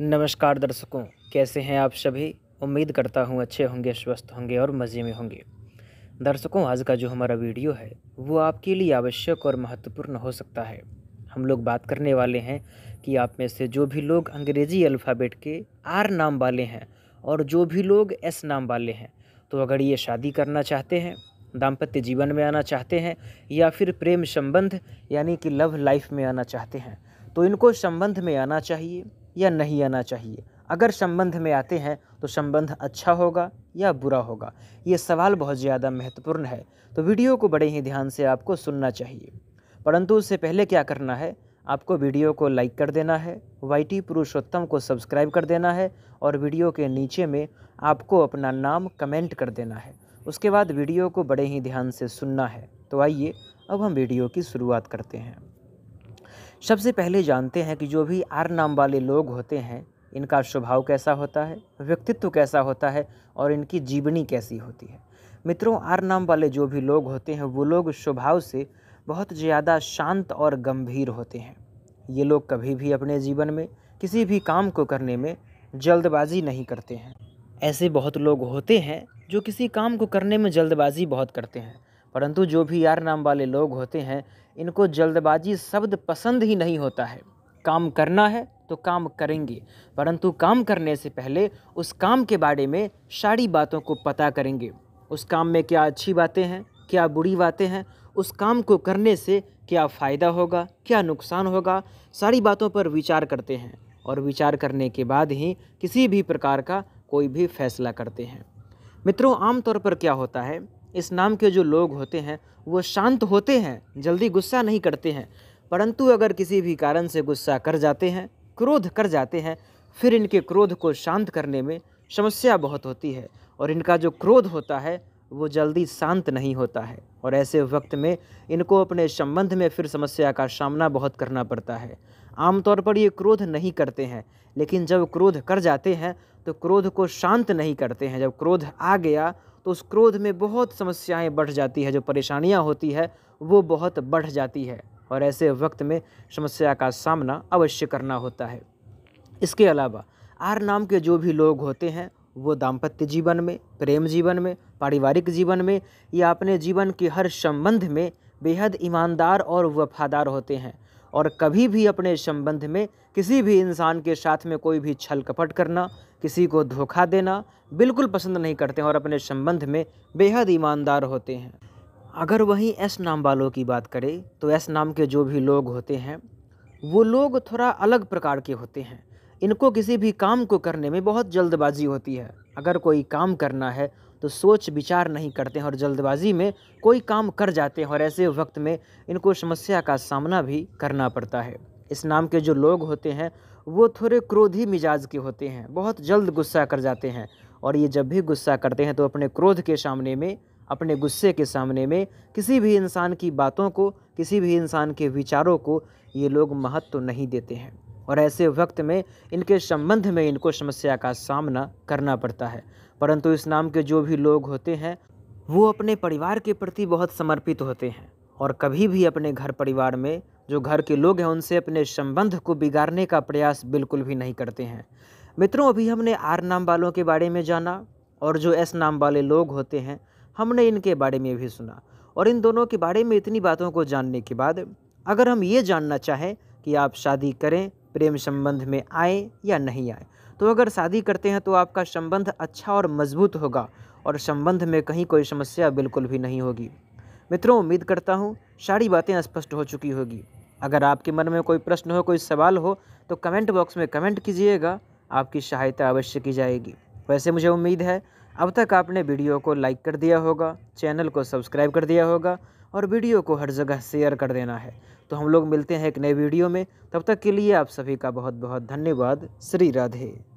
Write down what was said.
नमस्कार दर्शकों कैसे हैं आप सभी उम्मीद करता हूं अच्छे होंगे स्वस्थ होंगे और मज़े में होंगे दर्शकों आज का जो हमारा वीडियो है वो आपके लिए आवश्यक और महत्वपूर्ण हो सकता है हम लोग बात करने वाले हैं कि आप में से जो भी लोग अंग्रेज़ी अल्फ़ाबेट के आर नाम वाले हैं और जो भी लोग एस नाम वाले हैं तो अगर ये शादी करना चाहते हैं दाम्पत्य जीवन में आना चाहते हैं या फिर प्रेम संबंध यानी कि लव लाइफ में आना चाहते हैं तो इनको संबंध में आना चाहिए या नहीं आना चाहिए अगर संबंध में आते हैं तो संबंध अच्छा होगा या बुरा होगा ये सवाल बहुत ज़्यादा महत्वपूर्ण है तो वीडियो को बड़े ही ध्यान से आपको सुनना चाहिए परंतु उससे पहले क्या करना है आपको वीडियो को लाइक कर देना है वाई पुरुषोत्तम को सब्सक्राइब कर देना है और वीडियो के नीचे में आपको अपना नाम कमेंट कर देना है उसके बाद वीडियो को बड़े ही ध्यान से सुनना है तो आइए अब हम वीडियो की शुरुआत करते हैं सबसे पहले जानते हैं कि जो भी आर नाम वाले लोग होते हैं इनका स्वभाव कैसा होता है व्यक्तित्व कैसा होता है और इनकी जीवनी कैसी होती है मित्रों आर नाम वाले जो भी लोग होते हैं वो लोग स्वभाव से बहुत ज़्यादा शांत और गंभीर होते हैं ये लोग कभी भी अपने जीवन में किसी भी काम को करने में जल्दबाजी नहीं करते हैं ऐसे बहुत लोग होते हैं जो किसी काम को करने में जल्दबाजी बहुत करते हैं परंतु जो भी यार नाम वाले लोग होते हैं इनको जल्दबाजी शब्द पसंद ही नहीं होता है काम करना है तो काम करेंगे परंतु काम करने से पहले उस काम के बारे में सारी बातों को पता करेंगे उस काम में क्या अच्छी बातें हैं क्या बुरी बातें हैं उस काम को करने से क्या फ़ायदा होगा क्या नुकसान होगा सारी बातों पर विचार करते हैं और विचार करने के बाद ही किसी भी प्रकार का कोई भी फैसला करते हैं मित्रों आमतौर पर क्या होता है इस नाम के जो लोग होते हैं वो शांत होते हैं जल्दी गुस्सा नहीं करते हैं परंतु अगर किसी भी कारण से गुस्सा कर जाते हैं क्रोध कर जाते हैं फिर इनके क्रोध को शांत करने में समस्या बहुत होती है और इनका जो क्रोध होता है वो जल्दी शांत नहीं होता है और ऐसे वक्त में इनको अपने संबंध में फिर समस्या का सामना बहुत करना पड़ता है आमतौर पर ये क्रोध नहीं करते हैं लेकिन जब क्रोध कर जाते हैं तो क्रोध को शांत नहीं करते हैं जब क्रोध आ गया तो उस क्रोध में बहुत समस्याएं बढ़ जाती है जो परेशानियां होती है वो बहुत बढ़ जाती है और ऐसे वक्त में समस्या का सामना अवश्य करना होता है इसके अलावा आर नाम के जो भी लोग होते हैं वो दाम्पत्य जीवन में प्रेम जीवन में पारिवारिक जीवन में या अपने जीवन के हर संबंध में बेहद ईमानदार और वफादार होते हैं और कभी भी अपने संबंध में किसी भी इंसान के साथ में कोई भी छल कपट करना किसी को धोखा देना बिल्कुल पसंद नहीं करते हैं और अपने संबंध में बेहद ईमानदार होते हैं अगर वहीं एस नाम वालों की बात करें तो एस नाम के जो भी लोग होते हैं वो लोग थोड़ा अलग प्रकार के होते हैं इनको किसी भी काम को करने में बहुत जल्दबाजी होती है अगर कोई काम करना है तो सोच विचार नहीं करते हैं और जल्दबाजी में कोई काम कर जाते हैं और ऐसे वक्त में इनको समस्या का सामना भी करना पड़ता है इस नाम के जो लोग होते हैं वो थोड़े क्रोधी मिजाज के होते हैं बहुत जल्द गुस्सा कर जाते हैं और ये जब भी गुस्सा करते हैं तो अपने क्रोध के सामने में अपने गुस्से के सामने में किसी भी इंसान की बातों को किसी भी इंसान के विचारों को ये लोग महत्व तो नहीं देते हैं और ऐसे वक्त में इनके संबंध में इनको समस्या का सामना करना पड़ता है परंतु इस नाम के जो भी लोग होते हैं वो अपने परिवार के प्रति बहुत समर्पित होते हैं और कभी भी अपने घर परिवार में जो घर के लोग हैं उनसे अपने संबंध को बिगाड़ने का प्रयास बिल्कुल भी नहीं करते हैं मित्रों अभी हमने आर नाम वालों के बारे में जाना और जो एस नाम वाले लोग होते हैं हमने इनके बारे में भी सुना और इन दोनों के बारे में इतनी बातों को जानने के बाद अगर हम ये जानना चाहें कि आप शादी करें प्रेम संबंध में आए या नहीं आए तो अगर शादी करते हैं तो आपका संबंध अच्छा और मजबूत होगा और संबंध में कहीं कोई समस्या बिल्कुल भी नहीं होगी मित्रों उम्मीद करता हूँ सारी बातें स्पष्ट हो चुकी होगी अगर आपके मन में कोई प्रश्न हो कोई सवाल हो तो कमेंट बॉक्स में कमेंट कीजिएगा आपकी सहायता अवश्य की जाएगी वैसे मुझे उम्मीद है अब तक आपने वीडियो को लाइक कर दिया होगा चैनल को सब्सक्राइब कर दिया होगा और वीडियो को हर जगह शेयर कर देना है तो हम लोग मिलते हैं एक नए वीडियो में तब तक के लिए आप सभी का बहुत बहुत धन्यवाद श्री राधे